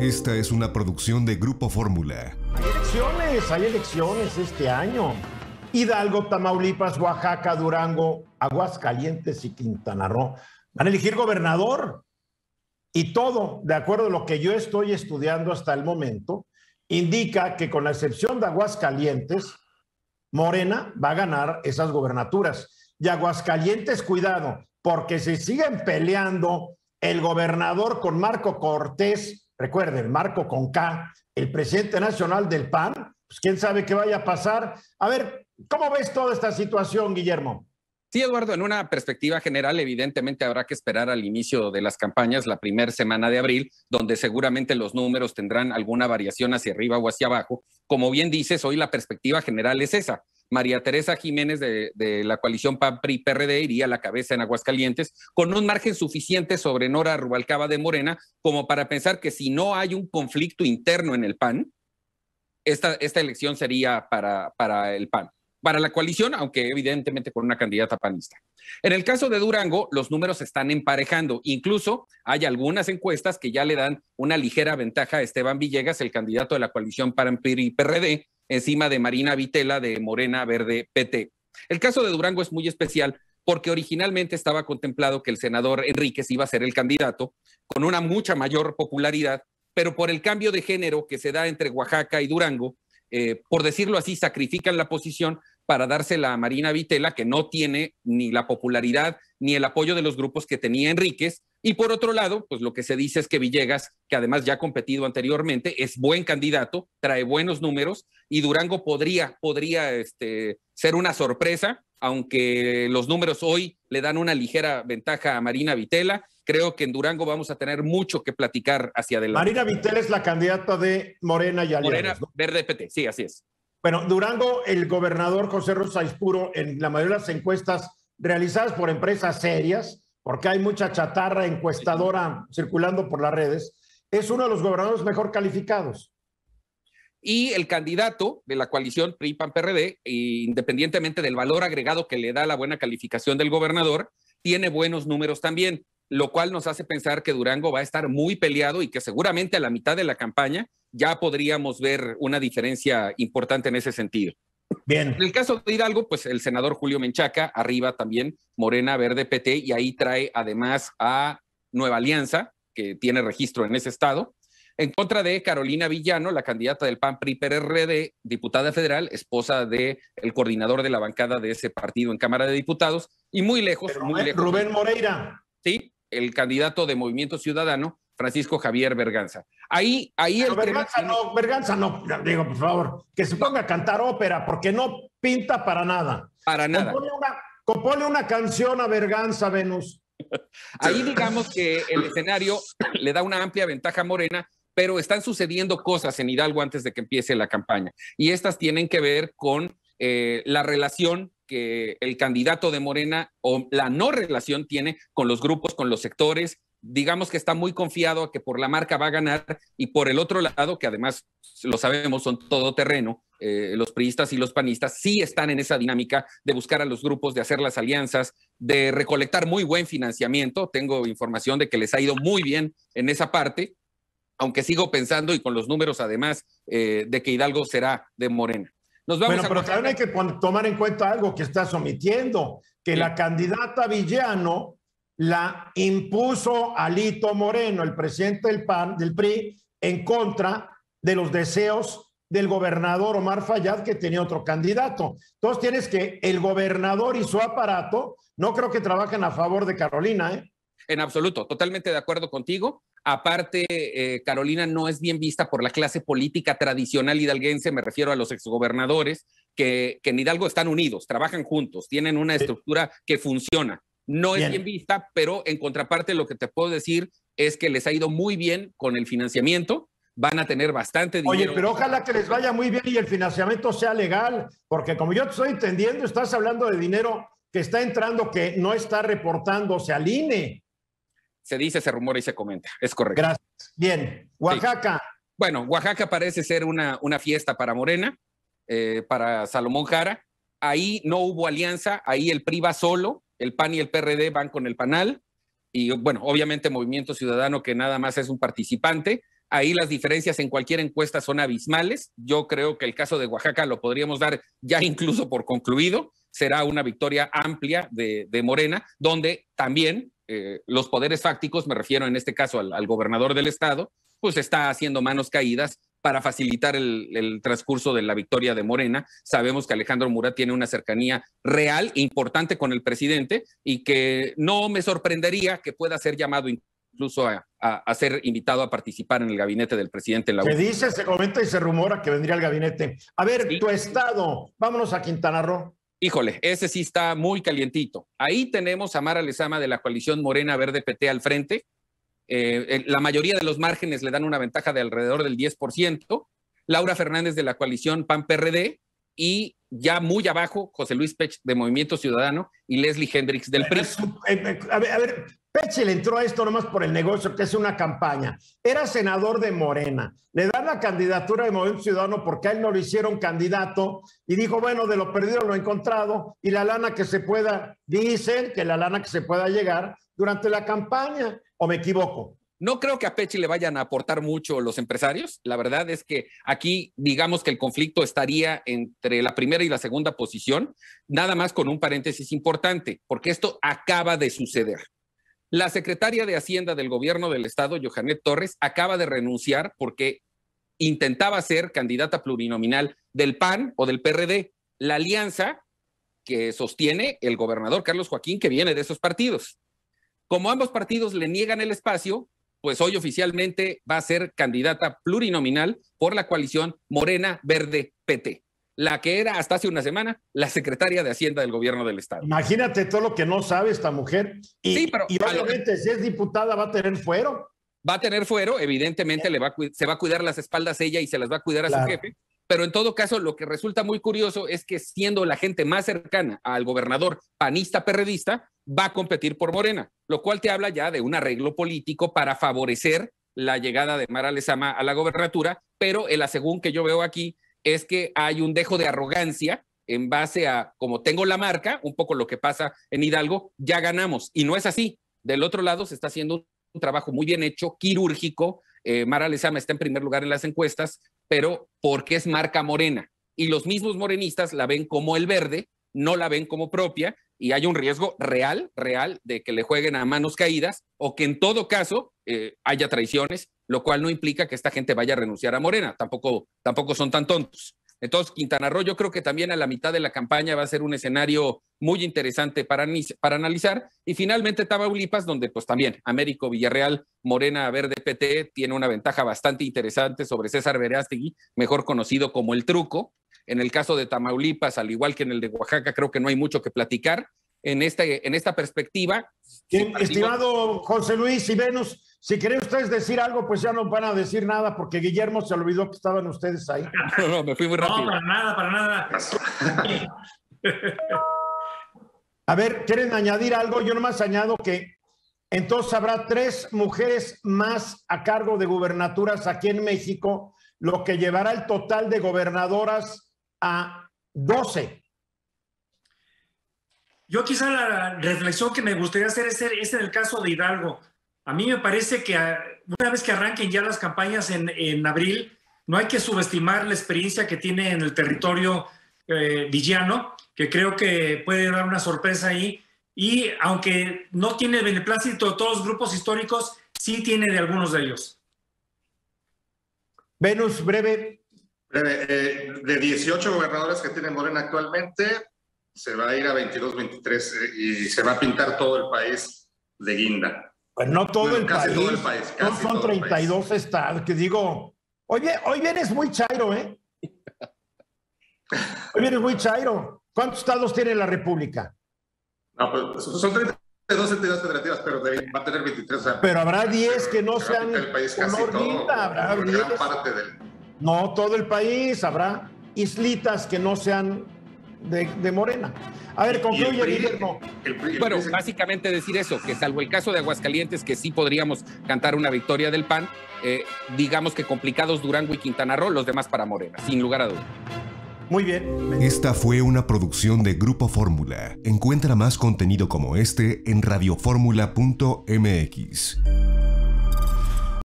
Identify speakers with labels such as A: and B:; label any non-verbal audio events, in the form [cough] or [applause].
A: Esta es una producción de Grupo Fórmula. Hay elecciones, hay elecciones este año. Hidalgo, Tamaulipas, Oaxaca, Durango, Aguascalientes y Quintana Roo. Van a elegir gobernador. Y todo, de acuerdo a lo que yo estoy estudiando hasta el momento, indica que con la excepción de Aguascalientes, Morena va a ganar esas gobernaturas. Y Aguascalientes, cuidado, porque se siguen peleando el gobernador con Marco Cortés recuerden, Marco Conca, el presidente nacional del PAN, pues quién sabe qué vaya a pasar. A ver, ¿cómo ves toda esta situación, Guillermo?
B: Sí, Eduardo, en una perspectiva general, evidentemente habrá que esperar al inicio de las campañas, la primera semana de abril, donde seguramente los números tendrán alguna variación hacia arriba o hacia abajo. Como bien dices, hoy la perspectiva general es esa. María Teresa Jiménez de, la coalición PAN-PRI-PRD iría a la cabeza en Aguascalientes con un margen suficiente sobre Nora Rubalcaba de Morena como para pensar que si no hay un conflicto interno en el PAN, esta, esta elección sería para, para el PAN para la coalición, aunque evidentemente con una candidata panista. En el caso de Durango, los números están emparejando. Incluso hay algunas encuestas que ya le dan una ligera ventaja a Esteban Villegas, el candidato de la coalición pan PRD, encima de Marina Vitela de Morena Verde PT. El caso de Durango es muy especial porque originalmente estaba contemplado que el senador Enríquez iba a ser el candidato con una mucha mayor popularidad, pero por el cambio de género que se da entre Oaxaca y Durango, eh, por decirlo así, sacrifican la posición para dársela a Marina Vitela, que no tiene ni la popularidad ni el apoyo de los grupos que tenía Enríquez. Y por otro lado, pues lo que se dice es que Villegas, que además ya ha competido anteriormente, es buen candidato, trae buenos números y Durango podría, podría este, ser una sorpresa, aunque los números hoy le dan una ligera ventaja a Marina Vitela. Creo que en Durango vamos a tener mucho que platicar hacia adelante. Marina Vitela
A: es la candidata de Morena y Alianza. Morena,
B: Verde PT, sí, así es. Bueno, Durango,
A: el gobernador José Rosa Ispuro, en la mayoría de las encuestas realizadas por empresas serias, porque hay mucha chatarra encuestadora circulando por las redes, es uno de los gobernadores mejor calificados.
B: Y el candidato de la coalición PRI-PAN-PRD, independientemente del valor agregado que le da la buena calificación del gobernador, tiene buenos números también, lo cual nos hace pensar que Durango va a estar muy peleado y que seguramente a la mitad de la campaña ya podríamos ver una diferencia importante en ese sentido. Bien. En el caso de Hidalgo, pues el senador Julio Menchaca, arriba también Morena Verde PT, y ahí trae además a Nueva Alianza, que tiene registro en ese estado, en contra de Carolina Villano, la candidata del PAN PRI PRD, diputada federal, esposa del el coordinador de la bancada de ese partido en Cámara de Diputados, y muy lejos. Rubén Moreira. Sí, el candidato de Movimiento Ciudadano, Francisco Javier Berganza.
A: Ahí, ahí el Berganza no, Berganza no, digo, por favor, que se ponga a cantar ópera, porque no pinta para nada. Para nada. Compone una, canción a Berganza, Venus.
B: [laughs] ahí digamos que el escenario le da una amplia ventaja a Morena, pero están sucediendo cosas en Hidalgo antes de que empiece la campaña. Y estas tienen que ver con eh, la relación que el candidato de Morena o la no relación tiene con los grupos, con los sectores, digamos que está muy confiado a que por la marca va a ganar y por el otro lado, que además lo sabemos, son todoterreno, terreno eh, los priistas y los panistas sí están en esa dinámica de buscar a los grupos, de hacer las alianzas, de recolectar muy buen financiamiento. Tengo información de que les ha ido muy bien en esa parte, aunque sigo pensando y con los números además eh, de que Hidalgo será de Morena. bueno, pero también
A: hay que tomar en cuenta algo que estás omitiendo, que la candidata Villano la impuso Alito Moreno, el presidente del PAN, del PRI, en contra de los deseos del gobernador Omar Fayad, que tenía otro candidato. Entonces tienes que el gobernador y su aparato, no creo que trabajen a favor de Carolina. ¿eh?
B: En absoluto, totalmente de acuerdo contigo. Aparte, eh, Carolina no es bien vista por la clase política tradicional hidalguense, me refiero a los exgobernadores, que, que en Hidalgo están unidos, trabajan juntos, tienen una estructura que funciona. No es bien vista, pero en contraparte lo que te puedo decir es que les ha ido muy bien con el financiamiento, van a tener bastante dinero. Oye, pero ojalá
A: que les vaya muy bien y el financiamiento sea legal, porque como yo te estoy entendiendo, estás hablando de dinero que está entrando que no está reportándose al INE.
B: Se dice, se rumora y se comenta, es correcto. Gracias. Bien, Oaxaca. Bueno, Oaxaca parece ser una, una fiesta para Morena, eh, para Salomón Jara. Ahí no hubo alianza, ahí el PRI va solo, el PAN y el PRD van con el PANAL y bueno, obviamente Movimiento Ciudadano que nada más es un participante. Ahí las diferencias en cualquier encuesta son abismales. Yo creo que el caso de Oaxaca lo podríamos dar ya incluso por concluido. Será una victoria amplia de, Morena, donde también eh, los poderes fácticos, me refiero en este caso al gobernador del estado, pues está haciendo manos caídas para facilitar el, transcurso de la victoria de Morena. Sabemos que Alejandro Murat tiene una cercanía real, importante con el presidente y que no me sorprendería que pueda ser llamado incluso a, ser invitado a participar en el gabinete del presidente. la se dice,
A: se comenta y se rumora que vendría al gabinete. A ver, tu estado, vámonos
B: a Quintana Roo. Híjole, ese sí está muy calientito. Ahí tenemos a Mara Lezama de la coalición Morena Verde PT al frente eh, la mayoría de los márgenes le dan una ventaja de alrededor del 10%, Laura Fernández de la coalición PAN-PRD y ya muy abajo José Luis Pech de Movimiento Ciudadano y Leslie Hendrix del PRI. Eh, eh,
A: a ver, Pech le entró a esto nomás por el negocio, que es una campaña. Era senador de Morena. Le dan la candidatura de Movimiento Ciudadano porque a él no lo hicieron candidato y dijo, bueno, de lo perdido lo he encontrado y la lana que se pueda, dicen que la lana que se pueda llegar durante la campaña.
B: ¿O me equivoco? No creo que a Pechi le vayan a aportar mucho los empresarios. La verdad es que aquí, digamos que el conflicto estaría entre la primera y la segunda posición, nada más con un paréntesis importante, porque esto acaba de suceder. La secretaria de Hacienda del gobierno del estado, Johanet Torres, acaba de renunciar porque intentaba ser candidata plurinominal del PAN o del PRD, la alianza que sostiene el gobernador Carlos Joaquín, que viene de esos partidos. Como ambos partidos le niegan el espacio, pues hoy oficialmente va a ser candidata plurinominal por la coalición Morena Verde PT, la que era hasta hace una semana la secretaria de Hacienda del gobierno del Estado.
A: Imagínate todo lo que no sabe esta mujer. Y, sí, pero si es diputada va a tener fuero.
B: Va a tener fuero, evidentemente le va se va a cuidar las espaldas ella y se las va a cuidar a su jefe, pero en todo caso, lo que resulta muy curioso es que siendo la gente más cercana al gobernador panista perredista, va a competir por Morena, lo cual te habla ya de un arreglo político para favorecer la llegada de Mara Lezama a la gobernatura, pero el asegún que yo veo aquí es que hay un dejo de arrogancia en base a, como tengo la marca, un poco lo que pasa en Hidalgo, ya ganamos. Y no es así. Del otro lado se está haciendo un trabajo muy bien hecho, quirúrgico, eh, Mara Lezama está en primer lugar en las encuestas, pero porque es marca morena. Y los mismos morenistas la ven como el verde, no la ven como propia, y hay un riesgo real, real, de que le jueguen a manos caídas o que en todo caso eh, haya traiciones, lo cual no implica que esta gente vaya a renunciar a Morena, tampoco, tampoco son tan tontos. Entonces, Quintana Roo yo creo que también a la mitad de la campaña va a ser un escenario muy interesante para, para analizar. Y finalmente Tamaulipas, donde pues también Américo Villarreal, Morena Verde PT, tiene una ventaja bastante interesante sobre César Verástegui, mejor conocido como el truco. En el caso de Tamaulipas, al igual que en el de Oaxaca, creo que no hay mucho que platicar. En, este, en esta perspectiva... Estimado
A: José Luis y Venus, si quieren ustedes decir algo, pues ya no van a decir nada porque Guillermo se olvidó que estaban ustedes ahí.
B: [laughs] No, no, me fui muy rápido. No, para nada, para nada.
A: a ver, ¿quieren añadir algo? Yo nomás añado que entonces habrá tres mujeres más a cargo de gubernaturas aquí en México, lo que llevará el total de gobernadoras a 12.
B: Yo quizá la reflexión que me gustaría hacer es, el caso de Hidalgo. A mí me parece que ah, una vez que arranquen ya las campañas
A: en, abril, no hay que subestimar la experiencia que tiene en el territorio eh, villano, que creo que puede dar una sorpresa ahí. Y aunque no tiene beneplácito de todos los grupos históricos, sí tiene de algunos de ellos. Venus, breve. Eh, de 18 gobernadores que tiene Morena actualmente, se va a ir a 22, 23 eh, y se va a pintar todo el país de guinda. Pues no todo el el casi país. Todo el país no son 32 estados. Que digo, hoy, hoy vienes muy chairo, ¿eh? Hoy vienes muy chairo. ¿Cuántos estados tiene la República? No, pues son 32 entidades federativas, pero va a tener 23. pero habrá 10 que no sean. El país casi habrá No, todo el país habrá islitas que no sean de, Morena. A ver, concluye, el
B: bueno, básicamente decir eso, que salvo el caso de Aguascalientes, que sí podríamos cantar una victoria del PAN, eh, digamos que complicados Durango y Quintana Roo, los demás para Morena, sin lugar a dudas.
A: Muy bien. Esta fue una producción de Grupo Fórmula. Encuentra más contenido como este en radioformula.mx.